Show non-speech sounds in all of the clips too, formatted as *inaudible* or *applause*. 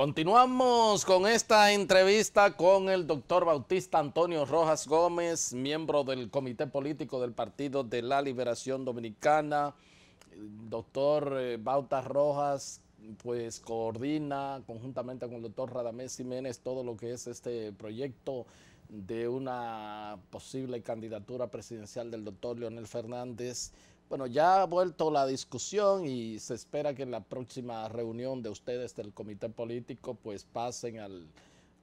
Continuamos con esta entrevista con el doctor Bautista Antonio Rojas Gómez, miembro del Comité Político del Partido de la Liberación Dominicana. Doctor eh, Bautas Rojas, pues coordina conjuntamente con el doctor Radamés Jiménez todo lo que es este proyecto de una posible candidatura presidencial del doctor Leonel Fernández bueno, ya ha vuelto la discusión y se espera que en la próxima reunión de ustedes del comité político pues pasen al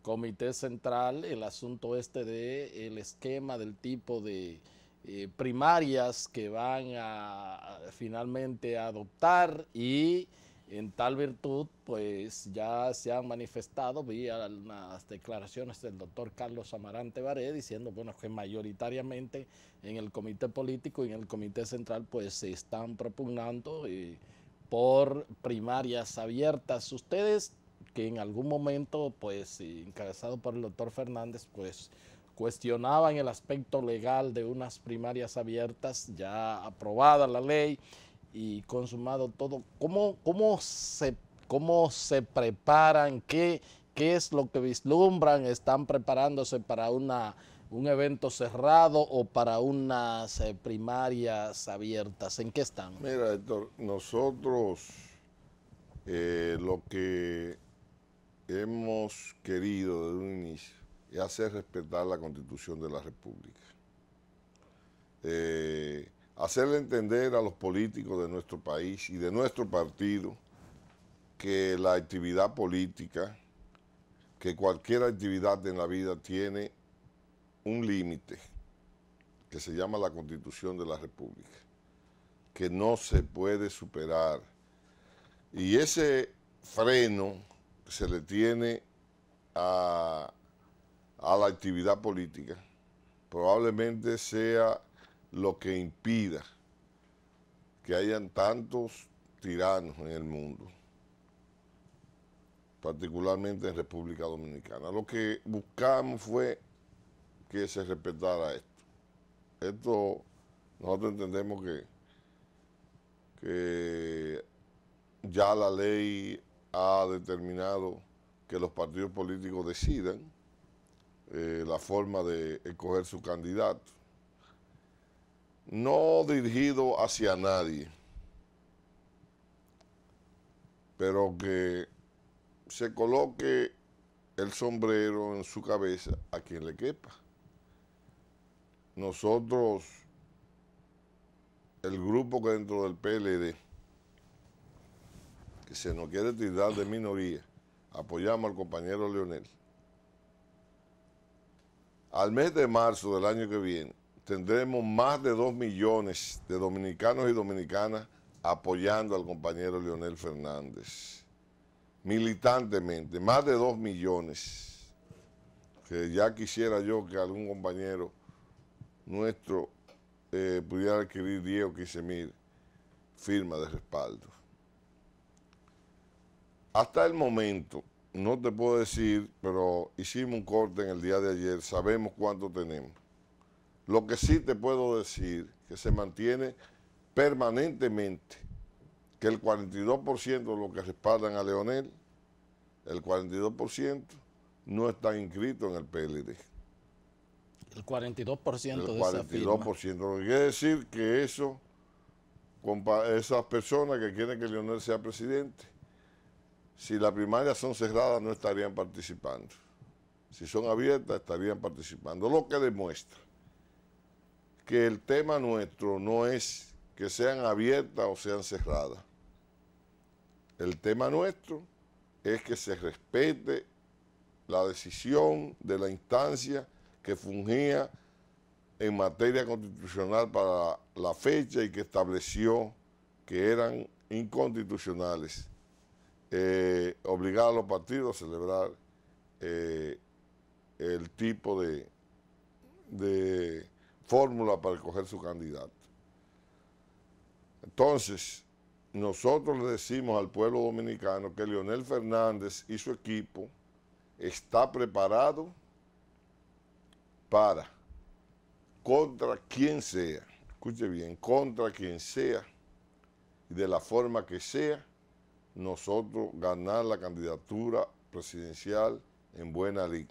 comité central el asunto este de el esquema del tipo de eh, primarias que van a, finalmente adoptar y en tal virtud, pues ya se han manifestado, vía las declaraciones del doctor Carlos Amarante Baré diciendo, bueno, que mayoritariamente en el comité político y en el comité central, pues se están propugnando eh, por primarias abiertas. Ustedes, que en algún momento, pues, eh, encabezado por el doctor Fernández, pues cuestionaban el aspecto legal de unas primarias abiertas, ya aprobada la ley, y consumado todo, ¿cómo, cómo, se, cómo se preparan? ¿Qué, ¿Qué es lo que vislumbran? ¿Están preparándose para una, un evento cerrado o para unas eh, primarias abiertas? ¿En qué están? Mira, Héctor, nosotros eh, lo que hemos querido desde un inicio es hacer respetar la Constitución de la República. Eh, hacerle entender a los políticos de nuestro país y de nuestro partido que la actividad política, que cualquier actividad en la vida tiene un límite que se llama la Constitución de la República, que no se puede superar. Y ese freno que se le tiene a la actividad política probablemente sea lo que impida que hayan tantos tiranos en el mundo, particularmente en República Dominicana. Lo que buscamos fue que se respetara esto. Esto nosotros entendemos que, ya la ley ha determinado que los partidos políticos decidan eh, la forma de escoger su candidato no dirigido hacia nadie, pero que se coloque el sombrero en su cabeza a quien le quepa. Nosotros, el grupo que dentro del PLD, que se nos quiere tirar de minoría, apoyamos al compañero Leonel. Al mes de marzo del año que viene, tendremos más de 2 millones de dominicanos y dominicanas apoyando al compañero Leonel Fernández. Militantemente, más de 2 millones. Que ya quisiera yo que algún compañero nuestro eh, pudiera adquirir 10 o 15 mil firmas de respaldo. Hasta el momento, no te puedo decir, pero hicimos un corte en el día de ayer, sabemos cuánto tenemos. Lo que sí te puedo decir, que se mantiene permanentemente, que el 42% de los que respaldan a Leonel, el 42% no están inscritos en el PLD. El 42% el de 42%. Lo que quiere decir que eso, esas personas que quieren que Leonel sea presidente, si las primarias son cerradas no estarían participando. Si son abiertas estarían participando. Lo que demuestra que el tema nuestro no es que sean abiertas o sean cerradas. El tema nuestro es que se respete la decisión de la instancia que fungía en materia constitucional para la fecha y que estableció que eran inconstitucionales eh, obligar a los partidos a celebrar eh, el tipo de fórmula para escoger su candidato. Entonces, nosotros le decimos al pueblo dominicano que Leonel Fernández y su equipo está preparado para, contra quien sea, escuche bien, contra quien sea y de la forma que sea, nosotros ganar la candidatura presidencial en buena ley,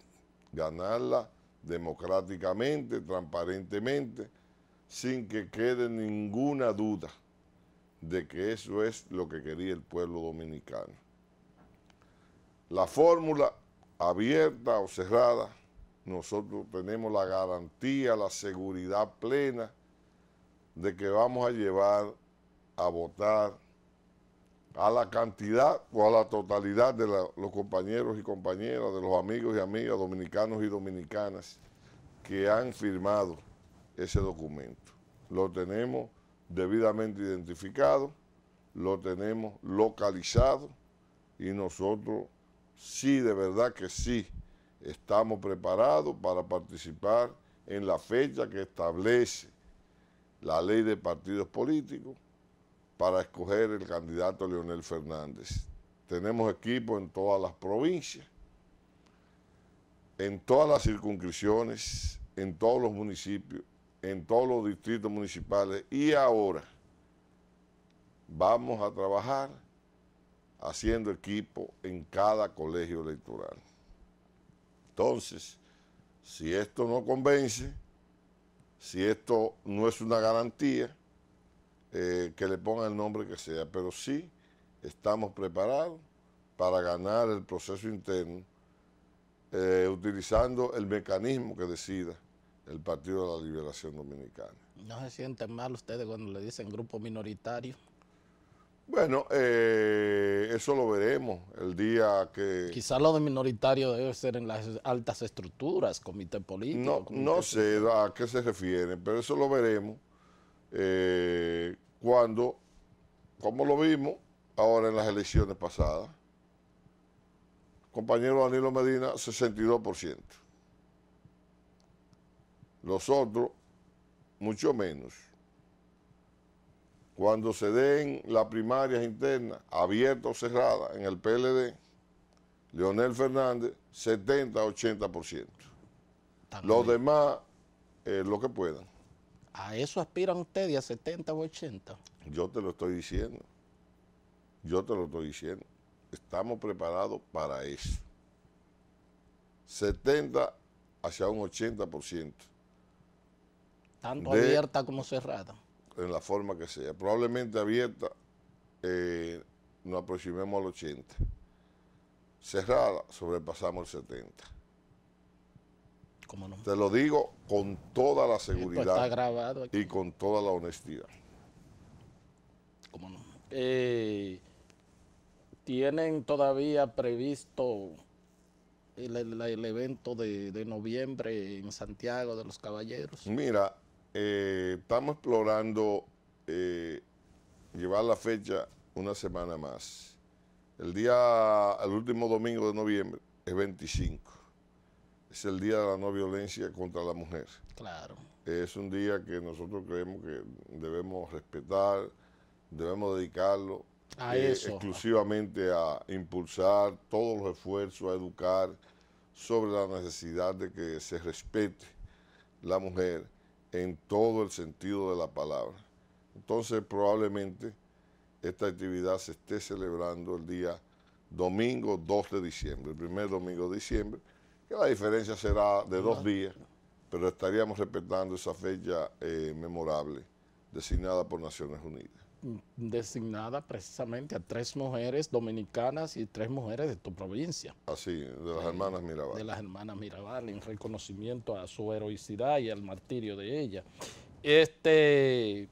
ganarla democráticamente, transparentemente, sin que quede ninguna duda de que eso es lo que quería el pueblo dominicano. La fórmula abierta o cerrada, nosotros tenemos la garantía, la seguridad plena de que vamos a llevar a votar a la cantidad o a la totalidad de los compañeros y compañeras, de los amigos y amigas dominicanos y dominicanas que han firmado ese documento. Lo tenemos debidamente identificado, lo tenemos localizado y nosotros sí, de verdad que sí, estamos preparados para participar en la fecha que establece la ley de partidos políticos para escoger el candidato Leonel Fernández. Tenemos equipo en todas las provincias, en todas las circunscripciones, en todos los municipios, en todos los distritos municipales y ahora vamos a trabajar haciendo equipo en cada colegio electoral. Entonces, si esto no convence, si esto no es una garantía, eh, que le pongan el nombre que sea, pero sí estamos preparados para ganar el proceso interno eh, utilizando el mecanismo que decida el Partido de la Liberación Dominicana. ¿No se sienten mal ustedes cuando le dicen grupo minoritario? Bueno, eh, eso lo veremos el día que... Quizás lo de minoritario debe ser en las altas estructuras, comité político. No, sé a qué se refiere, pero eso lo veremos cuando, como lo vimos ahora en las elecciones pasadas, compañero Danilo Medina, 62%. Los otros, mucho menos. Cuando se den las primarias internas, abiertas o cerradas, en el PLD, Leonel Fernández, 70-80%. Los demás, eh, lo que puedan. ¿A eso aspiran ustedes a 70 o 80? Yo te lo estoy diciendo. Yo te lo estoy diciendo. Estamos preparados para eso. 70 hacia un 80%. Tanto abierta como cerrada. En la forma que sea. Probablemente abierta eh, nos aproximemos al 80. Cerrada sobrepasamos el 70. Te lo digo con toda la pues, seguridad. Y con toda la honestidad. Eh, ¿Tienen todavía previsto el, evento de, noviembre en Santiago de los Caballeros? Mira, eh, estamos explorando eh, llevar la fecha una semana más. El día, el último domingo de noviembre es 25 es el Día de la No Violencia contra la Mujer. Claro. Es un día que nosotros creemos que debemos respetar, debemos dedicarlo eh, exclusivamente a impulsar todos los esfuerzos, a educar sobre la necesidad de que se respete la mujer en todo el sentido de la palabra. Entonces probablemente esta actividad se esté celebrando el día domingo 2 de diciembre, el primer domingo de diciembre, que la diferencia será de dos días, pero estaríamos respetando esa fecha eh, memorable designada por Naciones Unidas. Mm, designada precisamente a tres mujeres dominicanas y tres mujeres de tu provincia. Así, de las hermanas Mirabal. De las hermanas Mirabal, en reconocimiento a su heroicidad y al martirio de ella. Este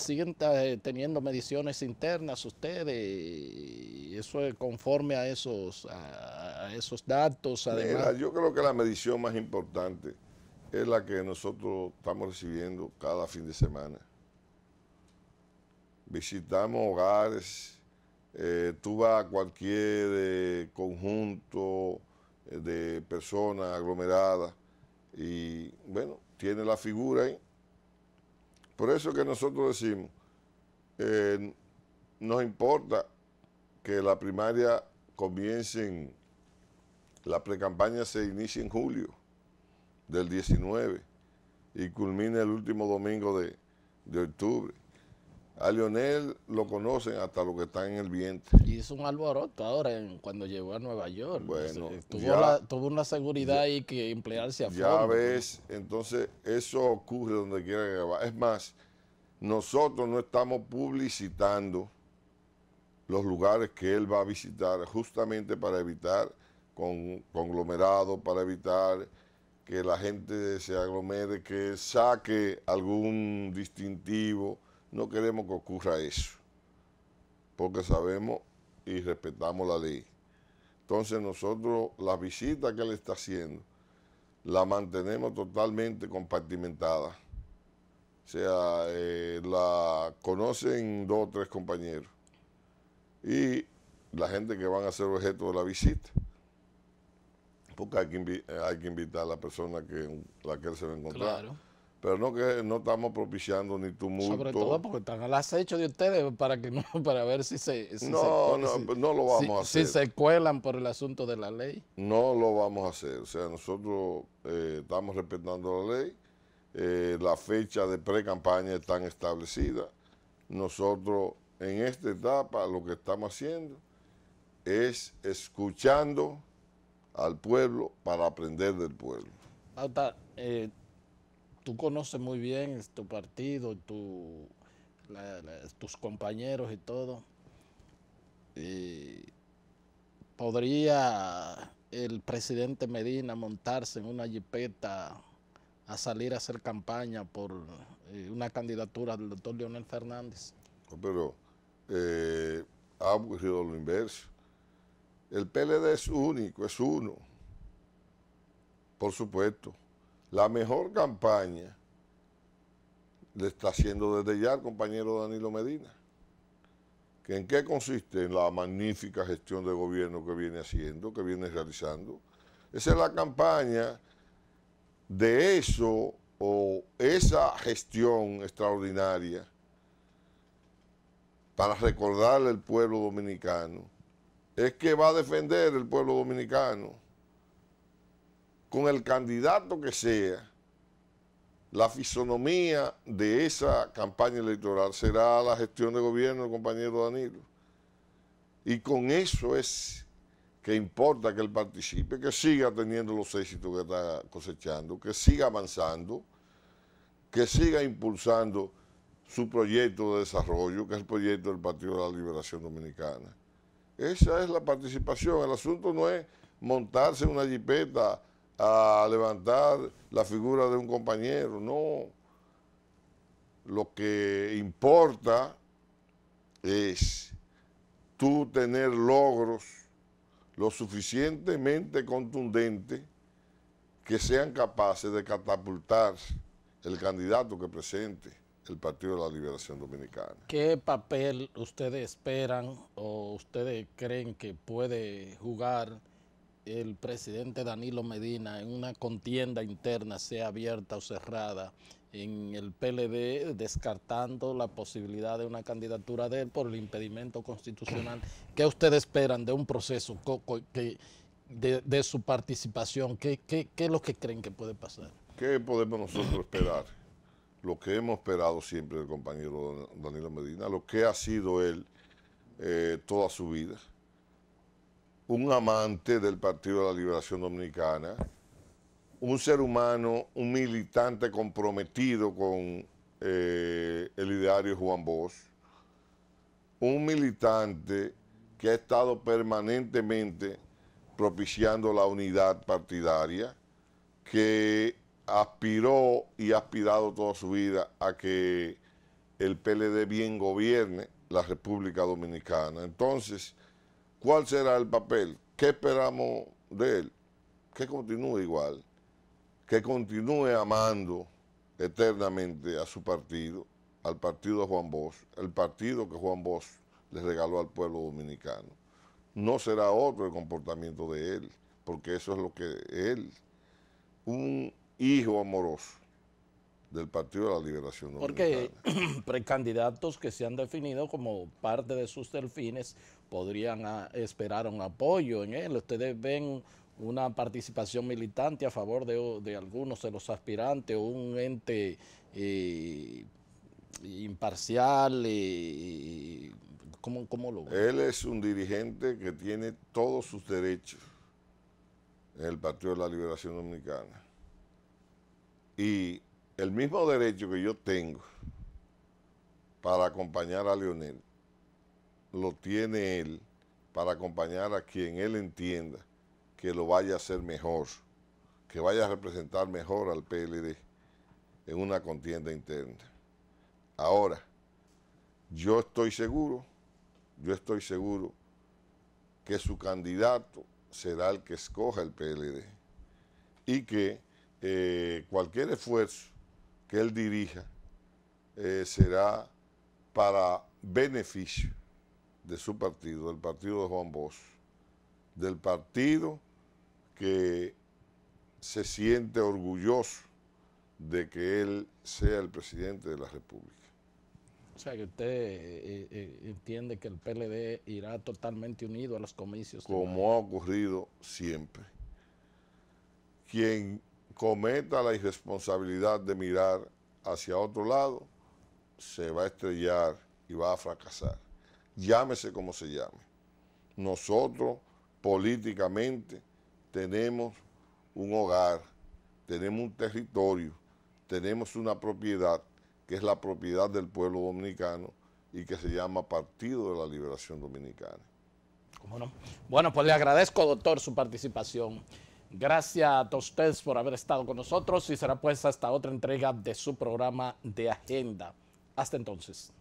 siguen eh, teniendo mediciones internas ustedes y eso es conforme a esos, a, esos datos. Además. yo creo que la medición más importante es la que nosotros estamos recibiendo cada fin de semana. Visitamos hogares, eh, tú vas a cualquier eh, conjunto de personas aglomeradas y bueno, tiene la figura ahí por eso que nosotros decimos, eh, nos importa que la primaria en, la precampaña se inicie en julio del 19 y culmine el último domingo de octubre. A Lionel lo conocen hasta lo que está en el vientre. Y es un alboroto ahora en, cuando llegó a Nueva York. Bueno, tuvo, una seguridad y que emplearse a Ya ves, entonces eso ocurre donde quiera que va. Es más, nosotros no estamos publicitando los lugares que él va a visitar justamente para evitar con, conglomerados, para evitar que la gente se aglomere, que saque algún distintivo no queremos que ocurra eso, porque sabemos y respetamos la ley. Entonces nosotros la visita que él está haciendo la mantenemos totalmente compartimentada. O sea, eh, la conocen dos o tres compañeros. Y la gente que van a ser objeto de la visita. Porque hay que, invitar a la persona que la que él se va a encontrar. Claro pero no que no estamos propiciando ni tumulto. Sobre todo porque están al acecho de ustedes para que no, *laughs* para ver si se no, no, pues, no lo vamos a hacer. Si se cuelan por el asunto de la ley. No lo vamos a hacer. O sea, nosotros eh, estamos respetando la ley. Eh, la fecha de pre-campaña está establecida. Nosotros en esta etapa lo que estamos haciendo es escuchando al pueblo para aprender del pueblo. está, eh, tú conoces muy bien tu partido, tu, tus compañeros y todo. ¿Podría el presidente Medina montarse en una jipeta a salir a hacer campaña por eh, una candidatura del doctor Leonel Fernández? Pero eh, ha ocurrido lo inverso. El PLD es único, es uno. Por supuesto. La mejor campaña le está haciendo desde ya el compañero Danilo Medina. ¿Que ¿En qué consiste? En la magnífica gestión de gobierno que viene haciendo, que viene realizando. Esa es la campaña de eso o esa gestión extraordinaria para recordarle al pueblo dominicano es que va a defender el pueblo dominicano con el candidato que sea, la fisonomía de esa campaña electoral será la gestión de gobierno del compañero Danilo. Y con eso es que importa que él participe, que siga teniendo los éxitos que está cosechando, que siga avanzando, que siga impulsando su proyecto de desarrollo, que es el proyecto del Partido de la Liberación Dominicana. Esa es la participación. El asunto no es montarse una jipeta a levantar la figura de un compañero, no. Lo que importa es tú tener logros lo suficientemente contundentes que sean capaces de catapultar el candidato que presente el Partido de la Liberación Dominicana. ¿Qué papel ustedes esperan o ustedes creen que puede jugar? el presidente Danilo Medina en una contienda interna, sea abierta o cerrada, en el PLD, descartando la posibilidad de una candidatura de él por el impedimento constitucional. *clears throat* ¿Qué ustedes esperan de un proceso de, su participación? ¿Qué, es lo que creen que puede pasar? ¿Qué podemos nosotros esperar? Lo que hemos esperado siempre del compañero Danilo Medina, lo que ha sido él eh, toda su vida un amante del Partido de la Liberación Dominicana, un ser humano, un militante comprometido con eh, el ideario Juan Bosch, un militante que ha estado permanentemente propiciando la unidad partidaria, que aspiró y ha aspirado toda su vida a que el PLD bien gobierne la República Dominicana. Entonces, ¿Cuál será el papel? ¿Qué esperamos de él? Que continúe igual, que continúe amando eternamente a su partido, al partido de Juan Bosch, el partido que Juan Bosch le regaló al pueblo dominicano. No será otro el comportamiento de él, porque eso es lo que él, un hijo amoroso, del Partido de la Liberación Dominicana. Porque *clears throat* precandidatos que se han definido como parte de sus delfines podrían ah, esperar un apoyo en él. Ustedes ven una participación militante a favor de, algunos de los aspirantes o un ente eh, imparcial. Eh, y ¿cómo, ¿Cómo lo ven? Él es un dirigente que tiene todos sus derechos en el Partido de la Liberación Dominicana. Y el mismo derecho que yo tengo para acompañar a Leonel, lo tiene él para acompañar a quien él entienda que lo vaya a hacer mejor, que vaya a representar mejor al PLD en una contienda interna. Ahora, yo estoy seguro, yo estoy seguro que su candidato será el que escoja el PLD y que eh, cualquier esfuerzo que él dirija eh, será para beneficio de su partido, del partido de Juan Bosch, del partido que se siente orgulloso de que él sea el presidente de la República. O sea, que usted eh, eh, entiende que el PLD irá totalmente unido a los comicios. Como ha ocurrido siempre. Quien cometa la irresponsabilidad de mirar hacia otro lado, se va a estrellar y va a fracasar. Llámese como se llame. Nosotros políticamente tenemos un hogar, tenemos un territorio, tenemos una propiedad que es la propiedad del pueblo dominicano y que se llama Partido de la Liberación Dominicana. Bueno, pues le agradezco, doctor, su participación. Gracias a todos ustedes por haber estado con nosotros y será pues hasta otra entrega de su programa de agenda. Hasta entonces.